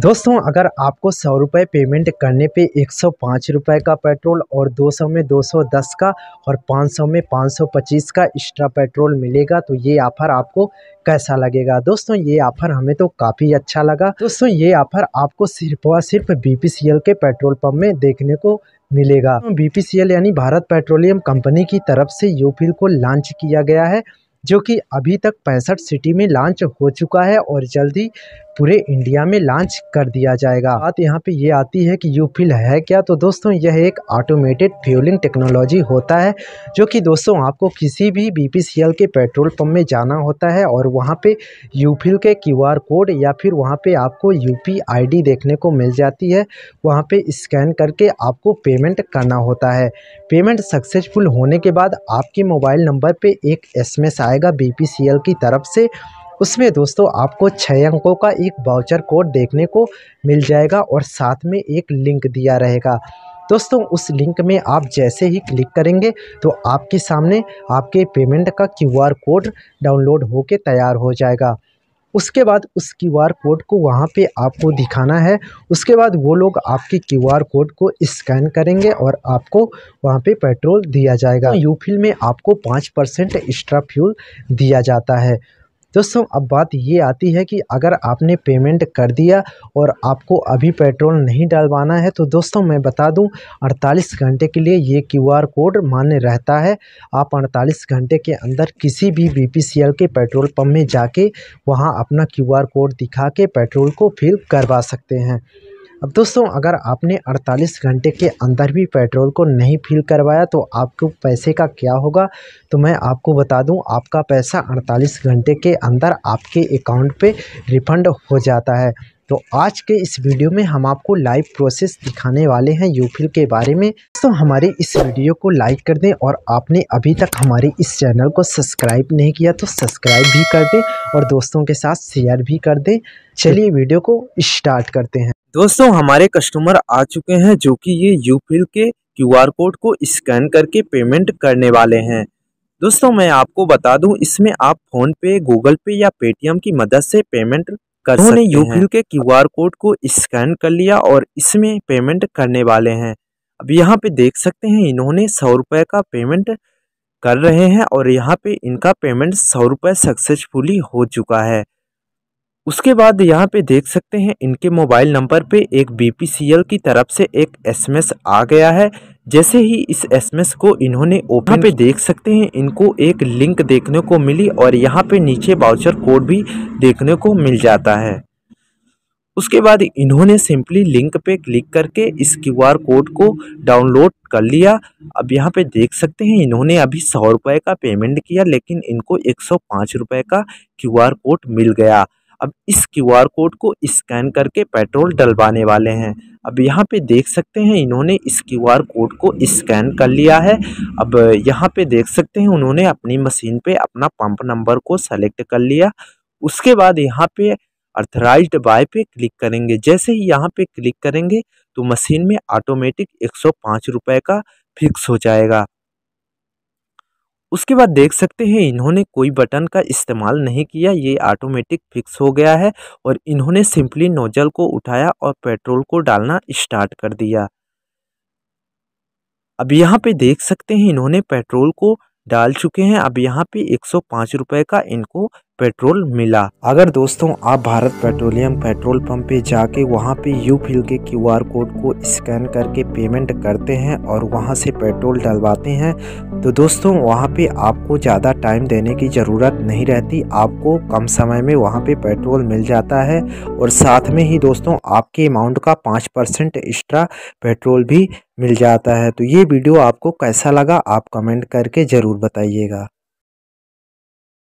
दोस्तों अगर आपको सौ रुपये पेमेंट करने पे एक सौ पाँच रुपये का पेट्रोल और दो सौ में दो सौ दस का और पाँच सौ में पाँच सौ पच्चीस का एक्स्ट्रा पेट्रोल मिलेगा तो ये ऑफ़र आपको कैसा लगेगा दोस्तों ये ऑफ़र हमें तो काफ़ी अच्छा लगा दोस्तों ये ऑफ़र आपको सिर्फ व सिर्फ बी के पेट्रोल पंप में देखने को मिलेगा बीपीसीएल यानी भारत पेट्रोलियम कंपनी की तरफ से यूफिल को लॉन्च किया गया है जो कि अभी तक पैंसठ सिटी में लॉन्च हो चुका है और जल्दी पूरे इंडिया में लॉन्च कर दिया जाएगा बात यहाँ पे ये आती है कि यूफिल है क्या तो दोस्तों यह एक ऑटोमेटेड फ्यूलिंग टेक्नोलॉजी होता है जो कि दोस्तों आपको किसी भी बीपीसीएल के पेट्रोल पंप में जाना होता है और वहाँ पे यूफिल के क्यूआर कोड या फिर वहाँ पे आपको आई डी देखने को मिल जाती है वहाँ पर स्कैन करके आपको पेमेंट करना होता है पेमेंट सक्सेसफुल होने के बाद आपके मोबाइल नंबर पर एक एस आएगा एल की तरफ से उसमें दोस्तों आपको छः अंकों का एक बाउचर कोड देखने को मिल जाएगा और साथ में एक लिंक दिया रहेगा दोस्तों उस लिंक में आप जैसे ही क्लिक करेंगे तो आपके सामने आपके पेमेंट का क्यूआर कोड डाउनलोड होके तैयार हो जाएगा उसके बाद उस क्यू आर कोड को वहाँ पे आपको दिखाना है उसके बाद वो लोग आपके क्यू आर कोड को स्कैन करेंगे और आपको वहाँ पे पेट्रोल दिया जाएगा यूफिल में आपको पाँच परसेंट एक्स्ट्रा फ्यूल दिया जाता है दोस्तों अब बात ये आती है कि अगर आपने पेमेंट कर दिया और आपको अभी पेट्रोल नहीं डलवाना है तो दोस्तों मैं बता दूं 48 घंटे के लिए ये क्यूआर कोड मान्य रहता है आप 48 घंटे के अंदर किसी भी बीपीसीएल के पेट्रोल पंप में जाके वहाँ अपना क्यूआर कोड दिखा के पेट्रोल को फिल करवा सकते हैं अब दोस्तों अगर आपने 48 घंटे के अंदर भी पेट्रोल को नहीं फिल करवाया तो आपको पैसे का क्या होगा तो मैं आपको बता दूं आपका पैसा 48 घंटे के अंदर आपके अकाउंट पे रिफ़ंड हो जाता है तो आज के इस वीडियो में हम आपको लाइव प्रोसेस दिखाने वाले हैं यूफिल के बारे में तो हमारे इस वीडियो को लाइक कर दें और आपने अभी तक हमारे इस चैनल को सब्सक्राइब नहीं किया तो सब्सक्राइब भी कर दें और दोस्तों के साथ शेयर भी कर दें चलिए वीडियो को स्टार्ट करते हैं दोस्तों हमारे कस्टमर आ चुके हैं जो कि ये यूफिल के क्यू कोड को स्कैन करके पेमेंट करने वाले हैं दोस्तों मैं आपको बता दूं इसमें आप फ़ोन पे गूगल पे या पेटीएम की मदद से पेमेंट कर उन्होंने हैं। के क्यूआर कोड को स्कैन कर लिया और इसमें पेमेंट करने वाले हैं अब यहाँ पे देख सकते हैं इन्होंने सौ रुपये का पेमेंट कर रहे हैं और यहाँ पे इनका पेमेंट सौ रुपये सक्सेसफुली हो चुका है उसके बाद यहाँ पे देख सकते हैं इनके मोबाइल नंबर पे एक बी की तरफ से एक एसएमएस आ गया है जैसे ही इस एसएमएस को इन्होंने ओपन पे देख सकते हैं इनको एक लिंक देखने को मिली और यहाँ पे नीचे बाउचर कोड भी देखने को मिल जाता है उसके बाद इन्होंने सिंपली लिंक पे क्लिक करके इस क्यू आर कोड को डाउनलोड कर लिया अब यहाँ पे देख सकते हैं इन्होंने अभी सौ रुपये का पेमेंट किया लेकिन इनको एक सौ पाँच रुपये का क्यू आर कोड मिल गया अब इस क्यू आर कोड को स्कैन करके पेट्रोल डलवाने वाले हैं अब यहाँ पे देख सकते हैं इन्होंने इस क्यू आर कोड को स्कैन कर लिया है अब यहाँ पे देख सकते हैं उन्होंने अपनी मशीन पे अपना पंप नंबर को सेलेक्ट कर लिया उसके बाद यहाँ पे अर्थराइज बाय पे क्लिक करेंगे जैसे ही यहाँ पे क्लिक करेंगे तो मशीन में ऑटोमेटिक एक सौ का फिक्स हो जाएगा उसके बाद देख सकते हैं इन्होंने कोई बटन का इस्तेमाल नहीं किया ये ऑटोमेटिक फिक्स हो गया है और इन्होंने सिंपली नोजल को उठाया और पेट्रोल को डालना स्टार्ट कर दिया अब यहाँ पे देख सकते हैं इन्होंने पेट्रोल को डाल चुके हैं अब यहाँ पे एक सौ रुपए का इनको पेट्रोल मिला अगर दोस्तों आप भारत पेट्रोलियम पेट्रोल पंप पे जाके वहाँ पे यू फिल के क्यूआर कोड को स्कैन करके पेमेंट करते हैं और वहाँ से पेट्रोल डलवाते हैं तो दोस्तों वहाँ पे आपको ज़्यादा टाइम देने की ज़रूरत नहीं रहती आपको कम समय में वहाँ पे पेट्रोल मिल जाता है और साथ में ही दोस्तों आपके अमाउंट का पाँच परसेंट एक्स्ट्रा पेट्रोल भी मिल जाता है तो ये वीडियो आपको कैसा लगा आप कमेंट करके ज़रूर बताइएगा